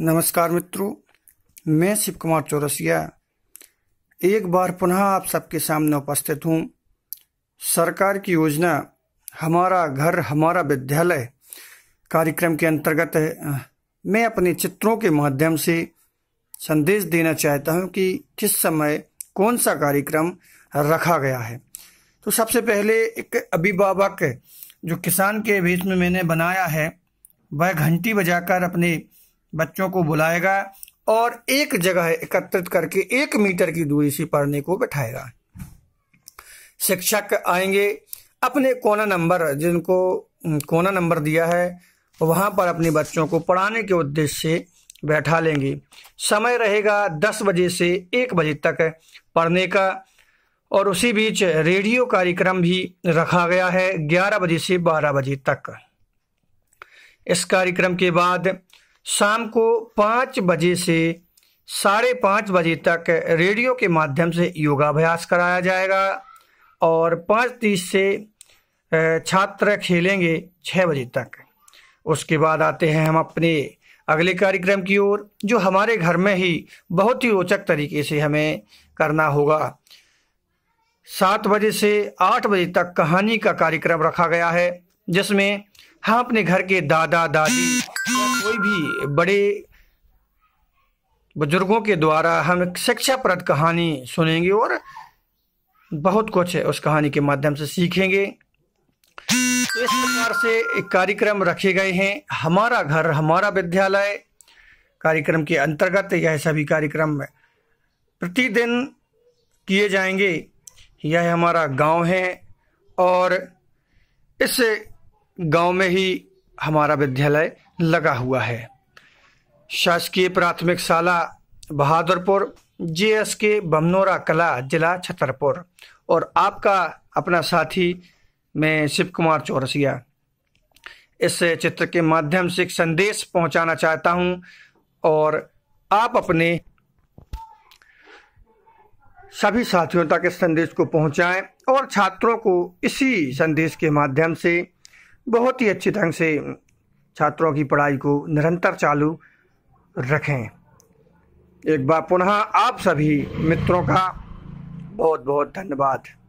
नमस्कार मित्रों मैं शिव कुमार चौरसिया एक बार पुनः आप सबके सामने उपस्थित हूँ सरकार की योजना हमारा घर हमारा विद्यालय कार्यक्रम के अंतर्गत मैं अपने चित्रों के माध्यम से संदेश देना चाहता हूँ कि किस समय कौन सा कार्यक्रम रखा गया है तो सबसे पहले एक अभिभावक जो किसान के बीच में मैंने बनाया है वह घंटी बजाकर अपने बच्चों को बुलाएगा और एक जगह एकत्रित करके एक मीटर की दूरी से पढ़ने को बैठाएगा शिक्षक आएंगे अपने कोना नंबर जिनको कोना नंबर दिया है वहां पर अपने बच्चों को पढ़ाने के उद्देश्य से बैठा लेंगे समय रहेगा दस बजे से एक बजे तक पढ़ने का और उसी बीच रेडियो कार्यक्रम भी रखा गया है ग्यारह बजे से बारह बजे तक इस कार्यक्रम के बाद शाम को पाँच बजे से साढ़े पाँच बजे तक रेडियो के माध्यम से योगाभ्यास कराया जाएगा और पाँच तीस से छात्र खेलेंगे छः बजे तक उसके बाद आते हैं हम अपने अगले कार्यक्रम की ओर जो हमारे घर में ही बहुत ही रोचक तरीके से हमें करना होगा सात बजे से आठ बजे तक कहानी का कार्यक्रम रखा गया है जिसमें हम हाँ, अपने घर के दादा दादी या कोई भी बड़े बुजुर्गों के द्वारा हम शिक्षाप्रद कहानी सुनेंगे और बहुत कुछ है उस कहानी के माध्यम से सीखेंगे तो इस प्रकार से एक कार्यक्रम रखे गए हैं हमारा घर हमारा विद्यालय कार्यक्रम के अंतर्गत यह सभी कार्यक्रम प्रतिदिन किए जाएंगे यह हमारा गांव है और इस गांव में ही हमारा विद्यालय लगा हुआ है शासकीय प्राथमिक शाला बहादुरपुर जे एस के बमनोरा कला जिला छतरपुर और आपका अपना साथी मैं शिव कुमार चौरसिया इस चित्र के माध्यम से एक संदेश पहुंचाना चाहता हूं और आप अपने सभी साथियों तक इस संदेश को पहुंचाएं और छात्रों को इसी संदेश के माध्यम से बहुत ही अच्छे ढंग से छात्रों की पढ़ाई को निरंतर चालू रखें एक बार पुनः आप सभी मित्रों का बहुत बहुत धन्यवाद